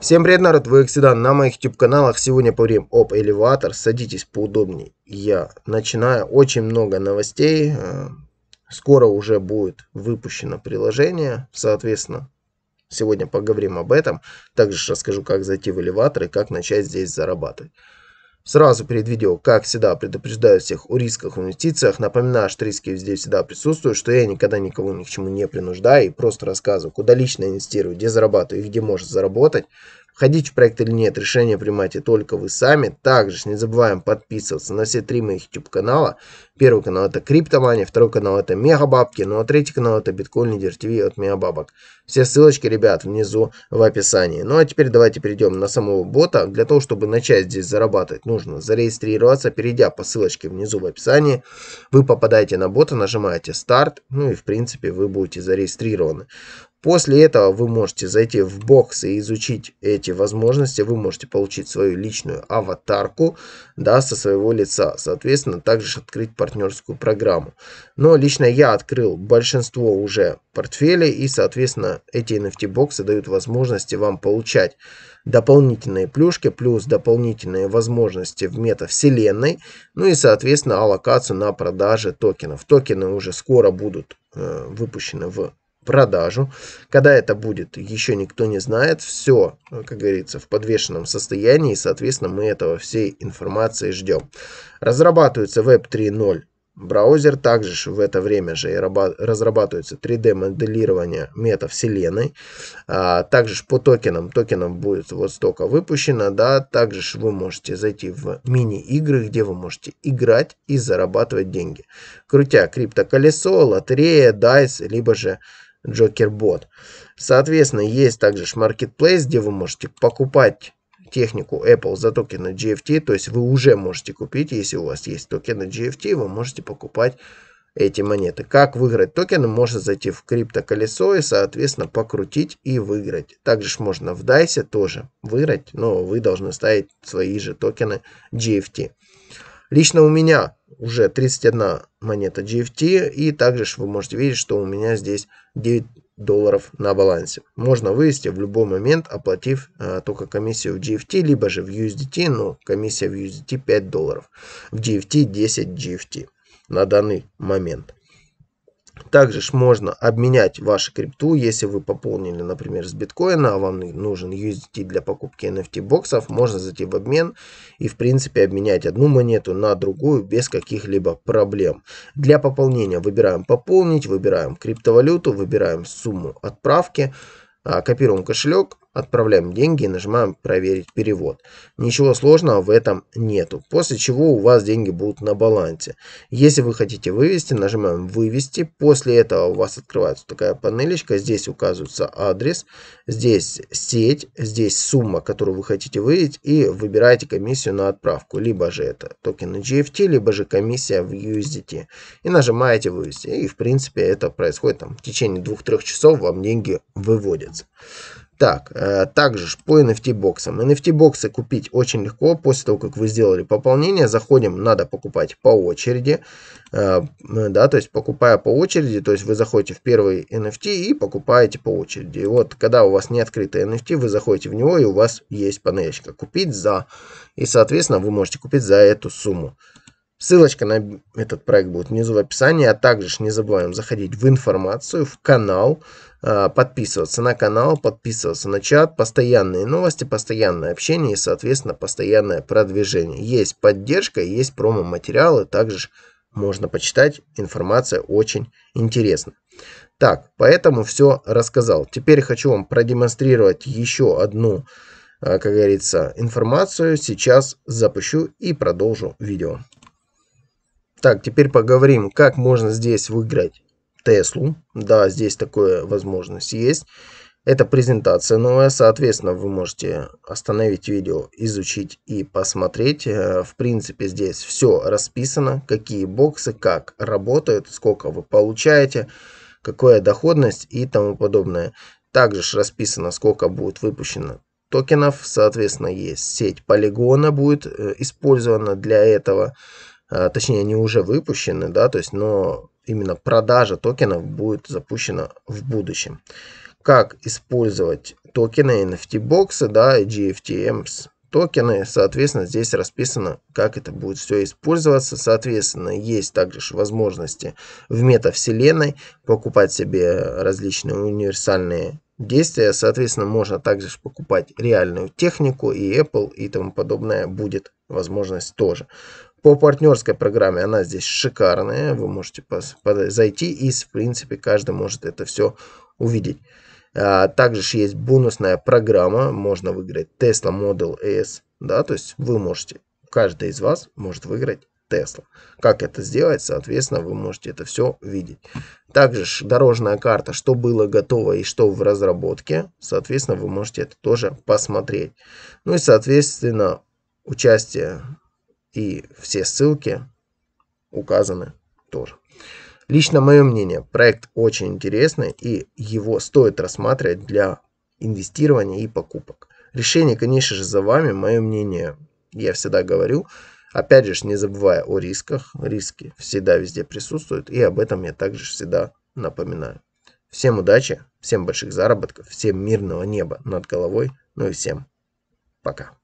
Всем привет, народ! Вы Оксидан на моих YouTube-каналах. Сегодня поговорим об элеватор. Садитесь поудобнее. Я начинаю. Очень много новостей. Э, скоро уже будет выпущено приложение. Соответственно, сегодня поговорим об этом. Также расскажу, как зайти в элеватор и как начать здесь зарабатывать. Сразу перед видео, как всегда, предупреждаю всех о рисках в инвестициях. Напоминаю, что риски везде всегда присутствуют, что я никогда никого ни к чему не принуждаю и просто рассказываю, куда лично инвестирую, где зарабатываю и где может заработать. Входить в проект или нет, решение принимаете только вы сами. Также не забываем подписываться на все три моих YouTube канала. Первый канал это Криптомания, второй канал это Мегабабки, ну а третий канал это Биткоин Лидер ТВ от Мегабабок. Все ссылочки, ребят, внизу в описании. Ну а теперь давайте перейдем на самого бота. Для того, чтобы начать здесь зарабатывать, нужно зарегистрироваться. Перейдя по ссылочке внизу в описании, вы попадаете на бота, нажимаете старт, ну и в принципе вы будете зарегистрированы. После этого вы можете зайти в бокс и изучить эти возможности. Вы можете получить свою личную аватарку да, со своего лица. Соответственно, также открыть партнерскую программу. Но лично я открыл большинство уже портфелей. И, соответственно, эти NFT-боксы дают возможности вам получать дополнительные плюшки, плюс дополнительные возможности в метавселенной, ну и, соответственно, аллокацию на продаже токенов. Токены уже скоро будут э, выпущены в продажу. Когда это будет, еще никто не знает. Все, как говорится, в подвешенном состоянии, и, соответственно, мы этого всей информации ждем. Разрабатывается Web 3.0 браузер. Также в это время же и разрабатывается 3D-моделирование метавселенной. А, также по токенам, токенам будет вот столько выпущено, да, также вы можете зайти в мини-игры, где вы можете играть и зарабатывать деньги. Крутя криптоколесо, лотерея, дайс, либо же Джокербот. Соответственно, есть также Marketplace, где вы можете покупать технику Apple за токены GFT, то есть вы уже можете купить, если у вас есть токены GFT, вы можете покупать эти монеты. Как выиграть токены? Можно зайти в криптоколесо и, соответственно, покрутить и выиграть. Также ж можно в DICE тоже выиграть, но вы должны ставить свои же токены GFT. Лично у меня уже 31 монета GFT, и также вы можете видеть, что у меня здесь 9 долларов на балансе. Можно вывести в любой момент, оплатив а, только комиссию в GFT, либо же в USDT, но комиссия в USDT 5 долларов, в GFT 10 GFT на данный момент. Также ж можно обменять вашу крипту, если вы пополнили, например, с биткоина, а вам нужен USDT для покупки NFT боксов, можно зайти в обмен и, в принципе, обменять одну монету на другую без каких-либо проблем. Для пополнения выбираем пополнить, выбираем криптовалюту, выбираем сумму отправки, а, копируем кошелек, Отправляем деньги и нажимаем «Проверить перевод». Ничего сложного в этом нету. После чего у вас деньги будут на балансе. Если вы хотите вывести, нажимаем «Вывести». После этого у вас открывается такая панелечка. Здесь указывается адрес, здесь сеть, здесь сумма, которую вы хотите вывести. И выбираете комиссию на отправку. Либо же это токены GFT, либо же комиссия в USDT. И нажимаете «Вывести». И в принципе это происходит там в течение 2-3 часов вам деньги выводятся. Так, э, также по NFT-боксам. NFT-боксы купить очень легко. После того, как вы сделали пополнение, заходим, надо покупать по очереди. Э, да, то есть покупая по очереди, то есть вы заходите в первый NFT и покупаете по очереди. И вот, когда у вас не открытый NFT, вы заходите в него и у вас есть панельчика «Купить за». И, соответственно, вы можете купить за эту сумму. Ссылочка на этот проект будет внизу в описании, а также не забываем заходить в информацию, в канал, а, подписываться на канал, подписываться на чат, постоянные новости, постоянное общение и, соответственно, постоянное продвижение. Есть поддержка, есть промо-материалы, также можно почитать, информация очень интересна. Так, поэтому все рассказал. Теперь хочу вам продемонстрировать еще одну, а, как говорится, информацию. Сейчас запущу и продолжу видео. Так, теперь поговорим, как можно здесь выиграть Теслу. Да, здесь такая возможность есть. Это презентация новая, соответственно, вы можете остановить видео, изучить и посмотреть. Э, в принципе, здесь все расписано, какие боксы, как работают, сколько вы получаете, какая доходность и тому подобное. Также расписано, сколько будет выпущено токенов, соответственно, есть сеть полигона будет э, использована для этого. А, точнее, они уже выпущены, да, то есть, но именно продажа токенов будет запущена в будущем. Как использовать токены NFT-боксы, да, и GFTMs токены, соответственно, здесь расписано, как это будет все использоваться. Соответственно, есть также возможности в метавселенной покупать себе различные универсальные действия. Соответственно, можно также покупать реальную технику и Apple и тому подобное будет возможность тоже. По партнерской программе она здесь шикарная. Вы можете зайти и, в принципе, каждый может это все увидеть. А, также есть бонусная программа. Можно выиграть Tesla Model S. Да, то есть вы можете, каждый из вас может выиграть Tesla. Как это сделать, соответственно, вы можете это все видеть. Также дорожная карта, что было готово и что в разработке, соответственно, вы можете это тоже посмотреть. Ну и, соответственно, участие и все ссылки указаны тоже. Лично мое мнение, проект очень интересный и его стоит рассматривать для инвестирования и покупок. Решение, конечно же, за вами. Мое мнение, я всегда говорю, опять же, не забывая о рисках. Риски всегда везде присутствуют и об этом я также всегда напоминаю. Всем удачи, всем больших заработков, всем мирного неба над головой, ну и всем пока.